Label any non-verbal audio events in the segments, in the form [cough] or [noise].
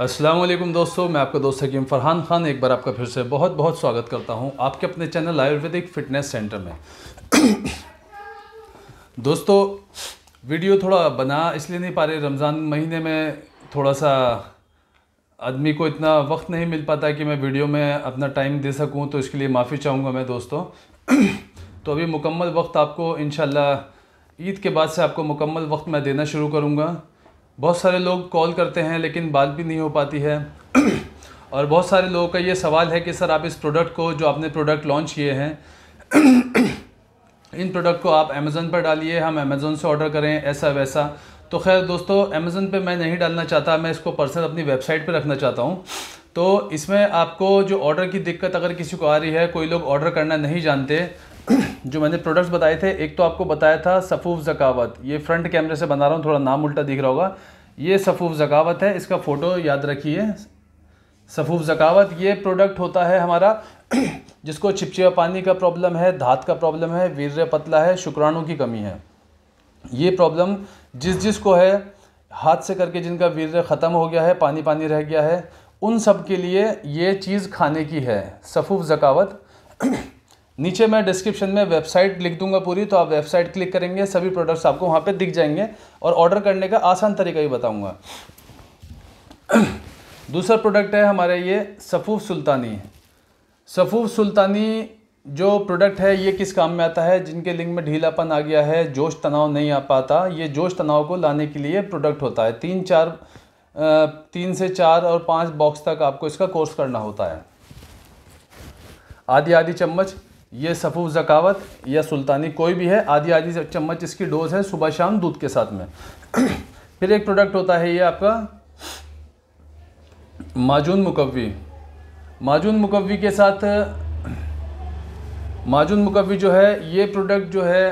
असलम दोस्तों मैं आपका दोस्त हकीम फ़रहान ख़ान एक बार आपका फिर से बहुत बहुत स्वागत करता हूं आपके अपने चैनल आयुर्वेदिक फ़िटनेस सेंटर में [coughs] दोस्तों वीडियो थोड़ा बना इसलिए नहीं पा रहे रमज़ान महीने में थोड़ा सा आदमी को इतना वक्त नहीं मिल पाता कि मैं वीडियो में अपना टाइम दे सकूँ तो इसके लिए माफ़ी चाहूँगा मैं दोस्तों [coughs] तो अभी मुकम्मल वक्त आपको इन ईद के बाद से आपको मुकम्मल वक्त मैं देना शुरू करूँगा बहुत सारे लोग कॉल करते हैं लेकिन बात भी नहीं हो पाती है [clears throat] और बहुत सारे लोगों का ये सवाल है कि सर आप इस प्रोडक्ट को जो आपने प्रोडक्ट लॉन्च किए हैं [clears throat] इन प्रोडक्ट को आप अमेज़न पर डालिए हम अमेज़न से ऑर्डर करें ऐसा वैसा तो खैर दोस्तों अमेज़न पे मैं नहीं डालना चाहता मैं इसको पर्सनल अपनी वेबसाइट पे रखना चाहता हूँ तो इसमें आपको जो ऑर्डर की दिक्कत अगर किसी को आ रही है कोई लोग ऑर्डर करना नहीं जानते जो मैंने प्रोडक्ट्स बताए थे एक तो आपको बताया था सफ़ूफ़ ज़कावत ये फ्रंट कैमरे से बना रहा हूँ थोड़ा नाम उल्टा दिख रहा होगा ये सफ़ूफ़ ज़कावत है इसका फ़ोटो याद रखिए सफ़ूफ़ ज़कावत ये प्रोडक्ट होता है हमारा [clears throat] जिसको छिपचिपा पानी का प्रॉब्लम है धात का प्रॉब्लम है वीर पतला है शुक्राणु की कमी है ये प्रॉब्लम जिस जिस को है हाथ से करके जिनका वीर ख़त्म हो गया है पानी पानी रह गया है उन सब के लिए ये चीज़ खाने की है सफ़ूफ़ ज़कावत [clears throat] नीचे मैं डिस्क्रिप्शन में वेबसाइट लिख दूंगा पूरी तो आप वेबसाइट क्लिक करेंगे सभी प्रोडक्ट्स आपको वहाँ पे दिख जाएंगे और ऑर्डर करने का आसान तरीका भी बताऊँगा [clears throat] दूसरा प्रोडक्ट है हमारे ये सफ़ूफ़ सुल्तानी सफ़ूफ़ सुल्तानी जो प्रोडक्ट है ये किस काम में आता है जिनके लिंग में ढीलापन आ गया है जोश तनाव नहीं आ पाता ये जोश तनाव को लाने के लिए प्रोडक्ट होता है तीन चार तीन से चार और पाँच बॉक्स तक आपको इसका कोर्स करना होता है आधी आधी चम्मच ये सफ़ूफ ज़कावत या सुल्तानी कोई भी है आधी आधी चम्मच इसकी डोज़ है सुबह शाम दूध के साथ में [clears throat] फिर एक प्रोडक्ट होता है ये आपका माजून मुकवी माजून मुकवी के साथ माजून मुकवी जो है ये प्रोडक्ट जो है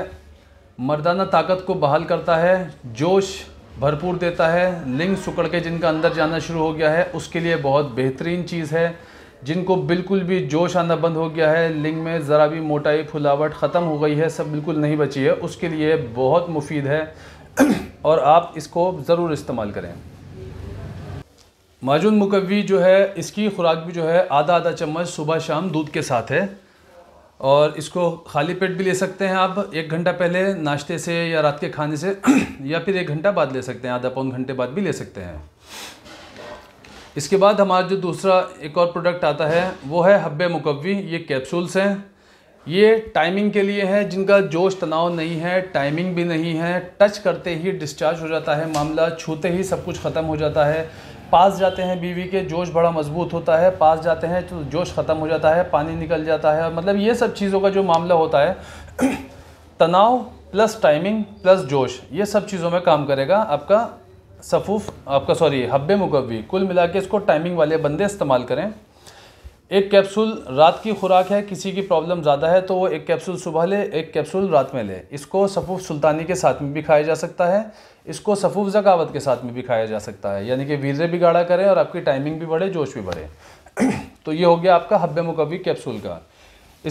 मर्दाना ताकत को बहाल करता है जोश भरपूर देता है लिंग सुकड़ के जिनका अंदर जाना शुरू हो गया है उसके लिए बहुत बेहतरीन चीज़ है जिनको बिल्कुल भी जोश आना बंद हो गया है लिंग में ज़रा भी मोटाई फुलावट ख़त्म हो गई है सब बिल्कुल नहीं बची है उसके लिए बहुत मुफीद है [clears throat] और आप इसको ज़रूर इस्तेमाल करें माजून मुकवी जो है इसकी खुराक भी जो है आधा आधा चम्मच सुबह शाम दूध के साथ है और इसको खाली पेट भी ले सकते हैं आप एक घंटा पहले नाश्ते से या रात के खाने से [clears throat] या फिर एक घंटा बाद ले सकते हैं आधा पौन घंटे बाद भी ले सकते हैं इसके बाद हमारा जो दूसरा एक और प्रोडक्ट आता है वो है हब्बे मुकवी ये कैप्सूल्स हैं ये टाइमिंग के लिए हैं जिनका जोश तनाव नहीं है टाइमिंग भी नहीं है टच करते ही डिस्चार्ज हो जाता है मामला छूते ही सब कुछ ख़त्म हो जाता है पास जाते हैं बीवी के जोश बड़ा मजबूत होता है पास जाते हैं तो जोश ख़त्म हो जाता है पानी निकल जाता है मतलब ये सब चीज़ों का जो मामला होता है [clears throat] तनाव प्लस टाइमिंग प्लस जोश ये सब चीज़ों में काम करेगा आपका सफ़ूफ आपका सॉरी हब्बे मुकवी कुल मिला के इसको टाइमिंग वाले बंदे इस्तेमाल करें एक कैप्सूल रात की खुराक है किसी की प्रॉब्लम ज़्यादा है तो वो एक कैप्सूल सुबह ले एक कैप्सूल रात में ले इसको सफ़ूफ सुल्तानी के साथ में भी खाया जा सकता है इसको सफ़ूफ जकावत के साथ में भी खाया जा सकता है यानी कि वीरें भी गाढ़ा करें और आपकी टाइमिंग भी बढ़े जोश भी बढ़े [clears throat] तो ये हो गया आपका हब्ब मुकवी कैप्सूल का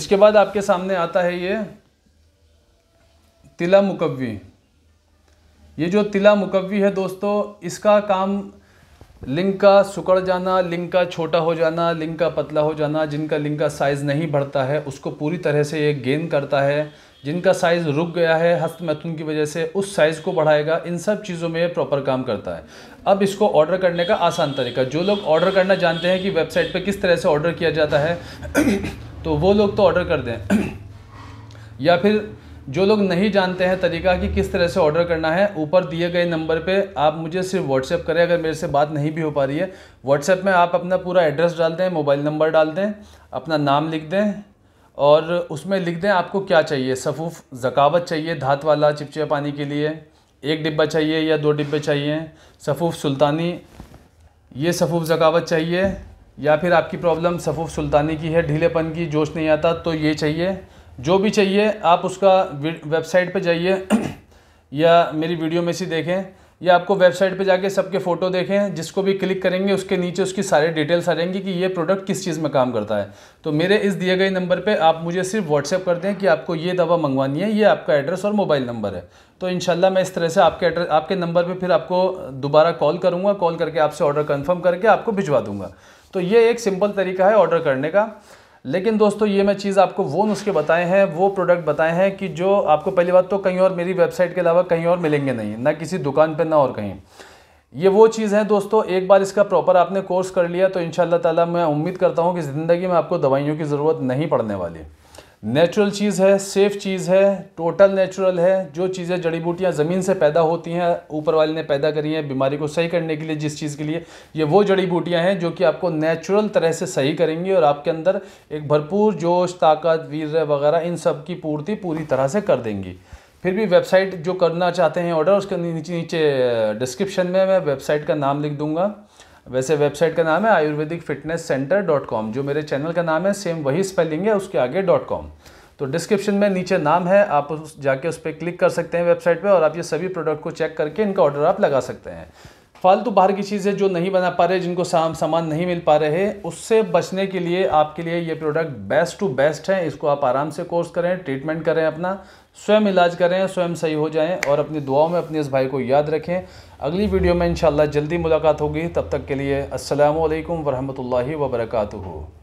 इसके बाद आपके सामने आता है ये तिला मुकवी ये जो तिला मुकवी है दोस्तों इसका काम लिंग का सुकड़ जाना लिंग का छोटा हो जाना लिंग का पतला हो जाना जिनका लिंग का साइज़ नहीं बढ़ता है उसको पूरी तरह से ये गेन करता है जिनका साइज़ रुक गया है हस्तमैथुन की वजह से उस साइज़ को बढ़ाएगा इन सब चीज़ों में ये प्रॉपर काम करता है अब इसको ऑर्डर करने का आसान तरीका जो लोग ऑर्डर करना जानते हैं कि वेबसाइट पर किस तरह से ऑर्डर किया जाता है तो वो लोग तो ऑर्डर कर दें या फिर जो लोग नहीं जानते हैं तरीका कि किस तरह से ऑर्डर करना है ऊपर दिए गए नंबर पे आप मुझे सिर्फ व्हाट्सएप करें अगर मेरे से बात नहीं भी हो पा रही है व्हाट्सएप में आप अपना पूरा एड्रेस डाल दें मोबाइल नंबर डाल दें अपना नाम लिख दें और उसमें लिख दें आपको क्या चाहिए सफ़ूफ जकावत चाहिए धात वाला चिपचिप पानी के लिए एक डिब्बा चाहिए या दो डिब्बे चाहिए सफ़ूफ सुल्तानी ये सफ़ूफ जकावत चाहिए या फिर आपकी प्रॉब्लम सफ़ूफ सुल्तानी की है ढीलेपन की जोश नहीं आता तो ये चाहिए जो भी चाहिए आप उसका वेबसाइट पे जाइए [clears throat] या मेरी वीडियो में से देखें या आपको वेबसाइट पे जाके सबके फ़ोटो देखें जिसको भी क्लिक करेंगे उसके नीचे उसकी सारे डिटेल्स आ जाएंगी कि ये प्रोडक्ट किस चीज़ में काम करता है तो मेरे इस दिए गए नंबर पे आप मुझे सिर्फ व्हाट्सएप कर दें कि आपको ये दवा मंगवानी है ये आपका एड्रेस और मोबाइल नंबर है तो इन मैं इस तरह से आपके एड्रेस आपके नंबर पर फिर आपको दोबारा कॉल करूँगा कॉल करके आपसे ऑर्डर कन्फर्म करके आपको भिजवा दूँगा तो ये एक सिंपल तरीका है ऑर्डर करने का लेकिन दोस्तों ये मैं चीज़ आपको वो नुस्खे बताए हैं वो प्रोडक्ट बताए हैं कि जो आपको पहली बात तो कहीं और मेरी वेबसाइट के अलावा कहीं और मिलेंगे नहीं ना किसी दुकान पर ना और कहीं ये वो चीज़ है दोस्तों एक बार इसका प्रॉपर आपने कोर्स कर लिया तो इन ताला मैं उम्मीद करता हूँ कि ज़िंदगी में आपको दवाइयों की ज़रूरत नहीं पड़ने वाली नेचुरल चीज़ है सेफ़ चीज़ है टोटल नेचुरल है जो चीज़ें जड़ी बूटियाँ ज़मीन से पैदा होती हैं ऊपर वाले ने पैदा करी हैं बीमारी को सही करने के लिए जिस चीज़ के लिए ये वो जड़ी बूटियाँ हैं जो कि आपको नेचुरल तरह से सही करेंगी और आपके अंदर एक भरपूर जोश ताकत वीर वगैरह इन सब की पूर्ति पूरी तरह से कर देंगी फिर भी वेबसाइट जो करना चाहते हैं ऑर्डर उसके नीचे नीचे डिस्क्रिप्शन में मैं वेबसाइट का नाम लिख दूँगा वैसे वेबसाइट का नाम है ayurvedic fitness centre dot com जो मेरे चैनल का नाम है सेम वही स्पेलिंग है उसके आगे डॉट कॉम तो डिस्क्रिप्शन में नीचे नाम है आप उस जाके उस पर क्लिक कर सकते हैं वेबसाइट पे और आप ये सभी प्रोडक्ट को चेक करके इनका ऑर्डर आप लगा सकते हैं फालतू बाहर की चीज़ें जो नहीं बना पा रहे जिनको सामान नहीं मिल पा रहे उससे बचने के लिए आपके लिए ये प्रोडक्ट बेस्ट टू बेस्ट है इसको आप आराम से कोर्स करें ट्रीटमेंट करें अपना स्वयं इलाज करें स्वयं सही हो जाएं और अपनी दुआओं में अपने इस भाई को याद रखें अगली वीडियो में इंशाल्लाह जल्दी मुलाकात होगी तब तक के लिए असलकम वरहमल वर्का